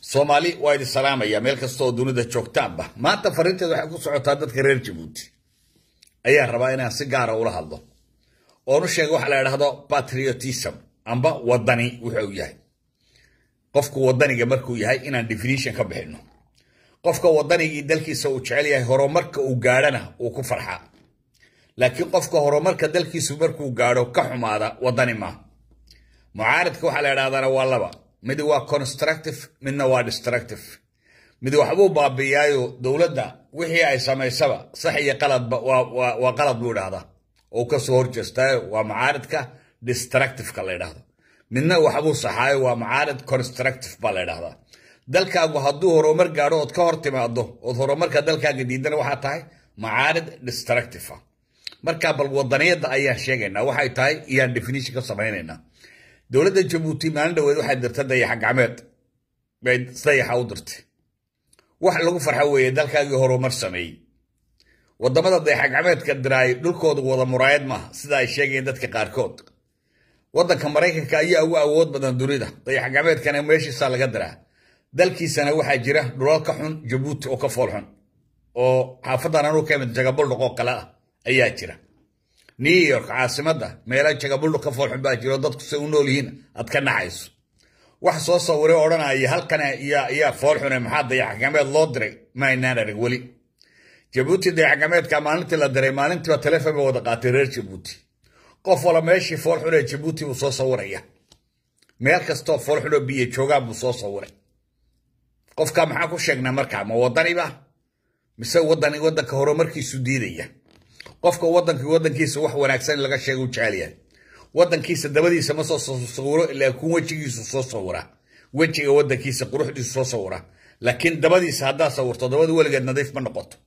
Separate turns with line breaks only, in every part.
soomaali waa idin salaamaya meel kastooo dunida joogtaanba maanta fariinteeda waxay ku socotaa dadka reer jabuuti ayaa rabaa inaan si gaara ula hadlo oonu sheega waxa la idhaahdo patriotism amba wadani wuxuu yahay qofku wadaniga markuu yahay inaan definition ka bixinno qofka wadanigii dalkiisa uu jecel yahay horumarka uu gaadhana uu ku farxaa laakiin qofka horumarka dalkiisu markuu gaadho ka xumaada wadani maa mucaaridka waxaa la idhahdaana waa laba مدى وا كونستراكتيف من وا ديستراكتيف مدى وحبو بابيايو دولتنا وحي اي سمي سبا صحي قلب وا قلب لون هذا او كسو هرجستا وا معاردك ديستراكتيف قلين هذا منا وحبو صحاي وا معارد كونستراكتيف بالين هذا دلكا اقو هدو هرومر قارو اتكا هرتما و او هرومر دلكا قديدنا وحاتاي معارد ديستراكتيفا مركب الوطنية ده أيها الشيخين وحي تاي إيان ديفينيشي كو سمعينينا dowladda jabuuti maalin dhaweed waxay dirtay dayaxa gacmeed bay dayaxa u dirtay wax lagu farxa weeye dalkaagii horumar sameeyey waddamada dayaxa gacmeedka diraay dhulkooda wada muraayad maaha sida ay sheegayeen dadka qaarkood waddanka maraykanka ayaa ugu awood badan dunida dayaxa gacmeedkana meeshiisaa laga diraa dalkiisana waxaa jira dhulal ka xun jabuuti oo ka fool xun oo xaafaddan anuu ka imid jagabul noqoo kale ah ayaa jira new york caasimadda meela jagabulhu ka foolxun baa jiro dadku se u nool yihiin aad ka nacayso wax soo sawire odhanaya halkan ayaa foolxune maxaa dayaxakameed loo diray maaynaan arag weli jabuuti dayaxakameedka maalintii la diray maalintiiba telefon ba wada qaatay reer jabuuti qof wala meeshii foolxunee jabuuti buu soo sawiraya meel kastoo foolxunoo biyo joogaan buu soo sawiray qofka maxaa ku sheegnaa markaa ma wadaniba mise wadanka horumarkiisu diidaya قفك ودن ودن كيس وح وراكسان لقى شيء وشاليا ودن كيس الدبدي سمس صصورة إلا يكون وجهي صصورة وجهي ودن كيس قروح دي صصورة لكن دبدي سادة صورة دبدي ولا قد نضيف من نقط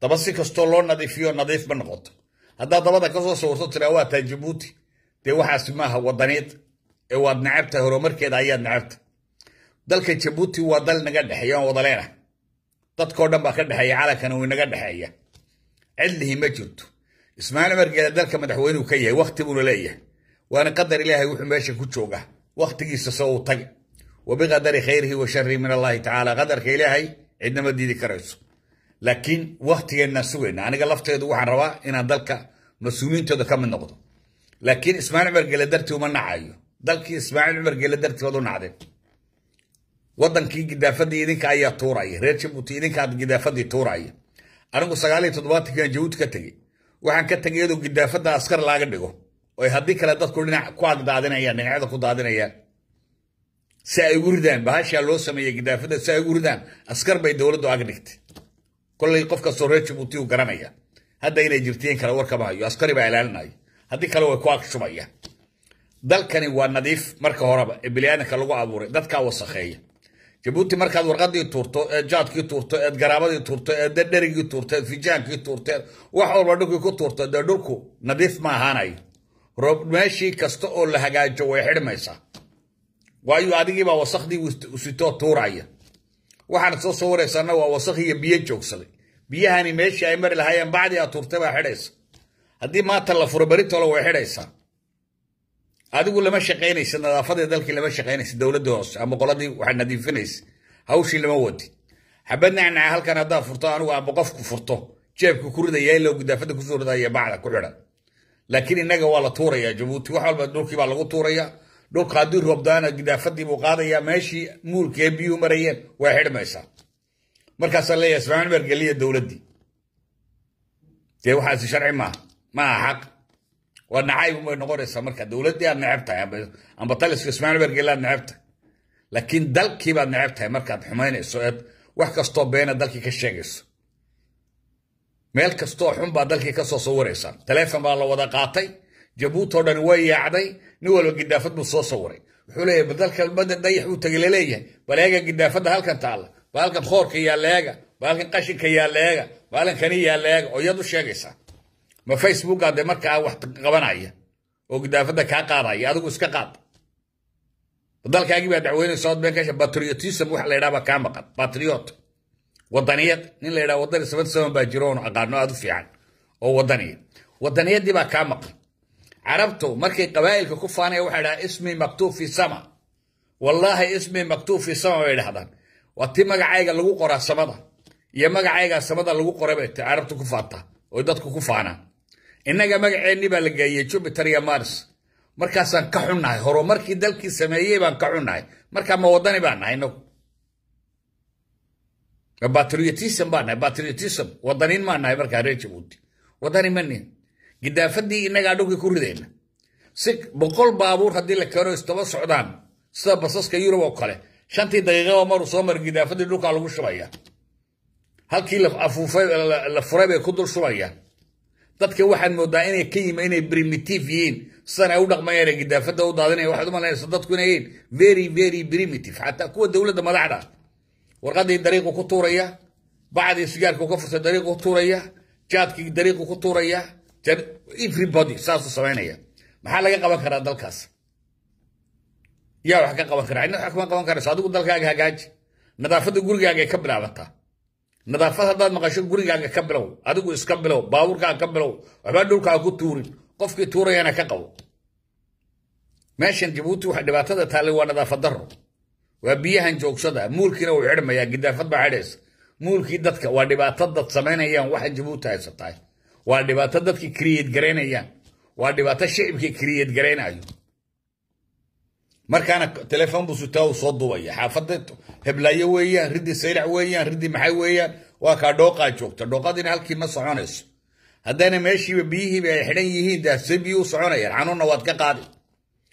تبصي كستولون نضيف يو نضيف من نقط هذا دبدي قصة صورة ترى هو تجبوتي تي وح اسمها ودنيت هو نعبت هرومر كده عيا نعبت دلك تجبوتي ودل نقد حيوان ودلينا تذكر دم بخد حيا على كانوا نقد حيا عدله ما جرت ismaaciil margeeda dalka madaxweynuu ka yahay wakhti buuna leeyahay waana qadar ilaahay wuxuu meesha ku jooga wakhtigiisa soo u tag وبقدر خيره وشره من الله تعالى قدر إلهي عندنا مديدي كريسو لكن وقت النسوين أنا يعني قلفت يدو عن روا إن ذلك مسؤولين تدو كم النقطة لكن إسماعيل عمر قال درت ومن عايو ذلك إسماعيل عمر قال درت وضو نعدين وضن كي قدافة دي إذنك أي طورعي ريتش بوتي إذنك قدافة دي طورعي anigu sagaal iyo todobaatankan jahuud ka tegey waxaan ka tegay iyadoo gidaafada askar laaga dhigo oy haddii kale dadku dhinac ku agdaadinayaan dhinacyada ku daadinayaan si ay ugu ridaan bahashaa loo sameeya gidaafada si ay ugu ridaan askar bay dowladdu ag dhigtay kollay qofkastoo reer jabuuti u garanaya hadda inay jirtiin kale warkama hayo askari baa ilaalinaya haddii kale way ku ag shubaya dalkani waa nadiif marka horeba ee biniaadanka lagu abuuray dadkaa wasakheeya jabuuti markaad warqadii tuurto eed jaadkii tuurto eed garaabadii tuurto eed dherigii tuurto eed fijaankii tuurto eed wax walba dhulkii ku tuurto dee dhulku nadiif ma ahaanayo roob meeshii kasta oo la hagaajo way xidhmaysaa waayo adigiibaa wasakhdii usitoo tuuraya waxaad soo soo waraysaana waa wasakh iyo biyo joogsaday biyahani meeshii ay mari lahaayeen bacdii aad tuurtay baa xidhaysa haddii maanta la furo beritoole way xidhaysaa adigu lama shaqaynaysa nadaafadii dalkii lama shaqaynaysa dowladda hoose ama qoladii waxaad nadiifinaysa hawshii lama wadi xabad nacnaca halkan haddaad furto anigu ama qofku furto jeebka ku ridaya ilaa gudaafada kusoo ridaya bacda ku xidhan laakiin innaga waa la tuurayaa jabuuti wax walba dhulkii baa lagu tuurayaa dhulka haddii roobdaana gudaafadii buu qaadayaa meeshii muulkee biyuhu marayeen way xidhmaysaa markaasaa leeyahay ismaaciil margeliya dowladdii dee waxaasi sharci maaha maaha xaq ونعيب ما نقول السمر كدولة دي أنا نعبتها يا يعني بس أنا بطلس في اسمعني برجع لها نعبتها لكن دلك يبقى نعبتها يا مركز حماين السؤال وحكى ستوب بينا دلك كشاكس مالك ستوب حمبا دلك كسو صوري سان تلافا ما الله وضا قاطي جابوتو دنوي يعدي نول قدافت بصو صوري حولي بدلك المدى ديح وتقليليه بلاقي قدافت هالك تعالى بلاقي خور كيا لاقى بلاقي قشي كيا لاقى بلاقي كنيا لاقى ويضو شاكسه ما فيسبوك هذا مركا واحد قبنايا وقد هذا كقارا يا دوك اسكا قاد بدل كاجي بعد صوت بين كاش باتريوتيس بوح لي رابا كام باتريوت وطنيات نين لي رابا سبت سبت باجرون اقارنا هذا في عن او وطنيات وطنيات دي با كام قاد عربتو مركي قبائل في كفانا وحدا اسمي مكتوب في السماء والله اسمي مكتوب في السماء ويلي هذا وتيما عايق اللوكورا السماء يا مجا عايق السماء اللوكورا بيت عربتو كفاتا ويضطكو كفانا innaga magaceenni baa la geeyey jupiter iyo mars markaasaan ka xunnahay horumarkii dalkii sameeyey baan ka xunnahay markaa ma waddani baan nahay inagu batriotism baan nahay batriotism waddaniin maa nahay markaa reer jabuuti waddani ma nihin gidaafadii innagaa dhulkii ku ridayna si boqol baabuur haddii la keeno istaba socdaan sida basaska yurub oo kale shantii daqiiqaba maruu soo mara gidaafadii dhulkaa lagu shubaya halkii la afuufay la furay bay ku dul shubayaan تتك واحد مودا إني كيم إني بريميتيفين صار أقول لك ما يرى جدا فده هو دهني واحد ما لا يصدق كنا إيه very very primitive حتى أكو الدولة ده ما لعرا ورقد الدريق وكتورية بعد السجائر كوفر الدريق وكتورية جات كي الدريق وكتورية جات everybody ساسو سمعني يا محل جا قبلك رد الكاس يا وحكا قبلك رأينا حكمان قبلك رأي صادق قد الكاس هاجج نضافة الجرجة كبرها بتها nadaafad haddaad maqasho gurigaaga ka bilow adigu iska bilow baabuurkaa ka bilow waxbaa dhulkaa ku tuurin qofkii tuurayana ka qabo meeshan jabuuti waxa dhibaatada taallay waa nadaafad darro waa biyahan joogsada muulkiina wuu xidhmayaa gidaafad baa xidhaysa muulkii dadka waa dhibaato dad samaynayaan waxa jabuuti haysatahay waa dhibaato dadkii kriyeed garaynayaan waa dhibaato shicibkii kriyeed garaynayo مركانا تليفون بسوته وصوت دوية حافظت هبلا يوية ردي سيرع وية ردي محي وية واكا دوقا جوكتا دوقا دين هالكي ما صعونيس هدين ماشي بيه بيحرين يهين ده سيبيو صعوني يرحانو نواتك قادي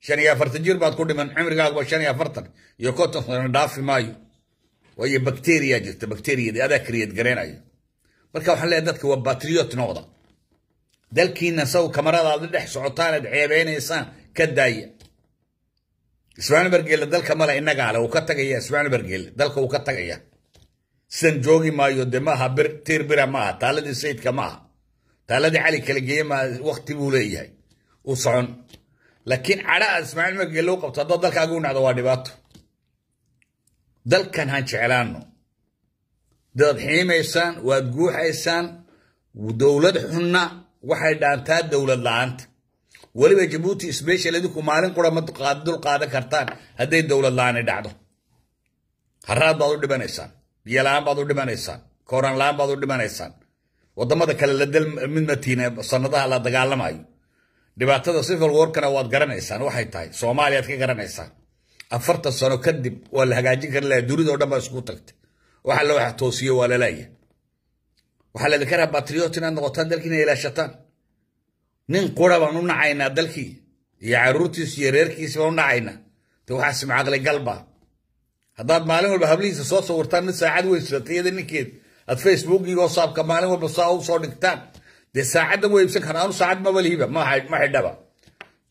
شاني يافرت جير باد كودي من حمر قاقبا شاني يافرتن يوكوتا صنعنا دافي مايو وهي بكتيريا جلتا بكتيريا دي ادا كريت قرين اي مركا وحلا يددك هو باتريوت نوضا دالكي نسو كمرادا دلح سعوتان دعيبين إنسان كدايه سوانبرغيل دل كمال إنا غالا وكتا غيا سوانبرغيل دل كوكتا غيا سن جوغي ما يودما حبر تير برا ما تالدي سيد كما تالدي علي كلغي ما وقت بولي هي وصعون لكن على اسمعين ما قلو قبطة دل كاقونا دوا ديباتو دل كان هانش علانو دل حيما يسان وادقوح يسان ودولد حنا وحيدان تاد دولد لانت لا weliba jabuuti isbeshal idinku maalin qura ma dul qaadan kartaan hadday dowlad la-aani dhacdo haraad baad u dhimanaysaan biyo la-aan baad u dhimanaysaan kooran la-aan baad u dhimanaysaan waddamada kale la dal mid matiina sanadaha la dagaalamayo dhibaatada civil warkana waad garanaysaan waxay tahay soomaaliyaad ka garanaysaan afartan sano kadib waa la hagaajin kara laha dunida o dhan baa isku tagtay waxa la waxa toosiye waa lalaaya waxaa la idinka raha batriot inaad noqotaan dalkiina ilaashataan nin qura baan u nacaynaa dalkii iyo caruurtiisu iyo reerkiisi baan u nacaynaa de waxaa simcaqlay galba haddaad maalin walba hablihiisa soo sawirtaan mid saacad weyn siratayada ninkeed aad facebookiga oo saabka maalin walba saa u soo dhigtaan dee saacadda way iibsan karaa anu saacad maba lihiba ma xidhaba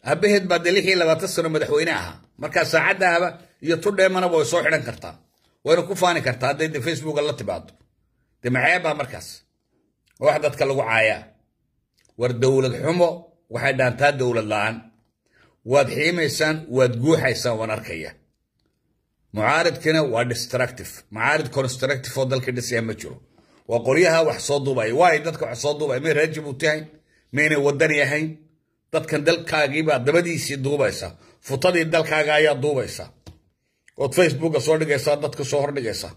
aabaheed baa dee lix iyo labaatan sano madaxweyne ahaa markaa saacadda ahba iyo tudheemana way soo xidhan kartaa wayna ku faani kartaa hadday de facebooka la timaado dee maxeebaa markaas wax dadka lagu caayaa والدولة حمو وحدان تا دول لان واد حيميسان واد قوحيسان واناركية معارض كنا واد استراكتف معارض كونستراكتف ودل كده سيامتشو وقوليها وحصود دوباي وايد دادك وحصود دوباي مين رجب وتاين مين ودانيا هين دادك دل كاقيبا دبدي سيد دوبايسا فطادي دل كاقايا دوبايسا ود فيسبوك صور دقايسا دادك صور دقايسا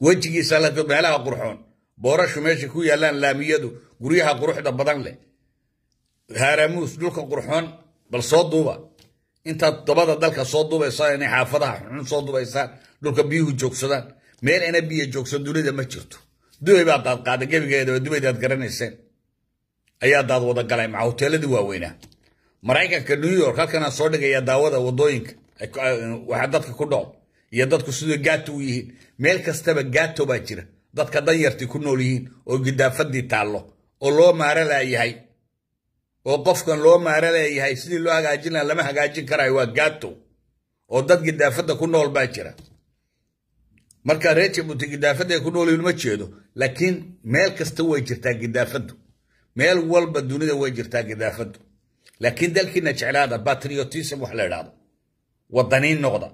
وانتجي سالة بمعلاها قرحون boorashu meesha ku yaalaan laamiyadu guryaha quruxda badan leh haaraamuus dhulka qurxoon bal soo duuba intaad dabada dalka soo duubaysaan inay xaafadaha xun soo duubaysaan dhulka biyuhu joogsadaan meel ina biyo joogsa dunida ma jirto dubay baa daadqaaday gebigeeda waa dubaydaad garanayseen ayaa daad wada galay maca hoteeladii waaweynaa maraykanka new york halkanaa soo dhigaya daawada wadooyinka waxaa dadka ku dhaco iyo dadku sidoo gaato u yihiin meel kastaba gaato baa jira dadka danyartii ku nool yihiin oo gidaafadii taallo oo loo maara laayahay oo qofkan loo maara leeyahay sidii loo hagaajin lahaa lama hagaajin karayo waa gaatow oo dad gidaafadda ku nool baa jira marka reer jabuuti gidaafadda ay ku nool yihiin ma jeedo laakiin meel kasta way jirtaa gidaafaddu meel walba dunida way jirtaa gidaafaddu laakiin dalkiina jeclaada patriotism wax la idhaahdo wadaniin noqda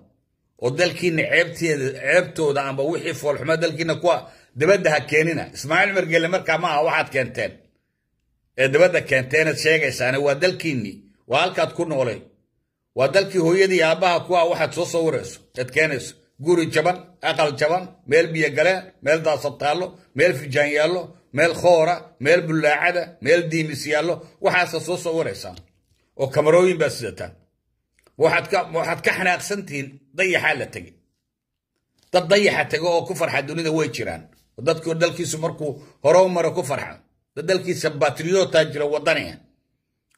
ودلكين عيبتي عيبته ده عم بوحي في الحماة دلكين كوا دبده كيننا اسماعيل مرجل مركا معه واحد كنتين دبده كنتين تشيغي سانا ودلكيني وهالك تكون ولي ودلكي هو يدي اباها كوا واحد صوصوريس اتكنس قوري جبن اقل جبن ميل بيقلين ميل دا سطالو ميل في جانيالو ميل خورة ميل بلاعدة ميل ديمسيالو وحاسا صوصوريسان وكامروين بس زيتان واحد ك واحد كحنا قسنتين ضي حالة تجي تضيع حتى جو كفر حد دوني ده ويجيران وضد كور دلكي سمركو هروم مرة كفر حد دلكي سباتريو تاجر وطنيا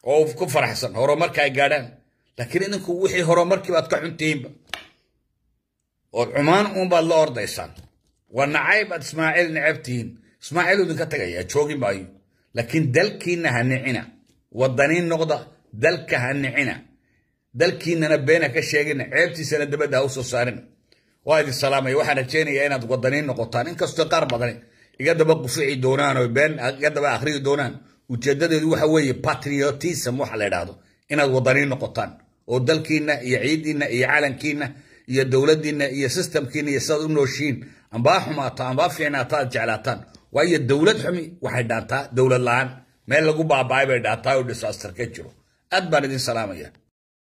أو في كفر حسن هروم مرة كاي قارن لكن إنك وحي هروم مرة كي بتكحن تيم وعمان أم بالله أرض إنسان والنعيب إسماعيل نعبتين إسماعيل ودك تجي يا شوقي بايو لكن دلكي نهنعنا وطنين نقطة دلك هنعنا دلكين أنا بينك الشيء إن عيبتي سنة دبى دعوس الصارين وايد السلام أيوة حنا تاني أنا تقدنين نقطان إنك استقر بدرين يقدر بقى في دونان وبين يقدر بقى آخرين دونان وجدد يدو حوي باتريوتي سمو حلا دعو أنا تقدنين نقطان ودلكين يعيد إن يعلن كين يا دولد إن يا سيستم كين يا سادو نوشين أم باحما تا أم بافي أنا تا جعلتان وايد دولد حمي واحد دعتا دولد لان ما لقوا بابا يبدأ تاود ساستر كتشرو أتبرد السلام أيها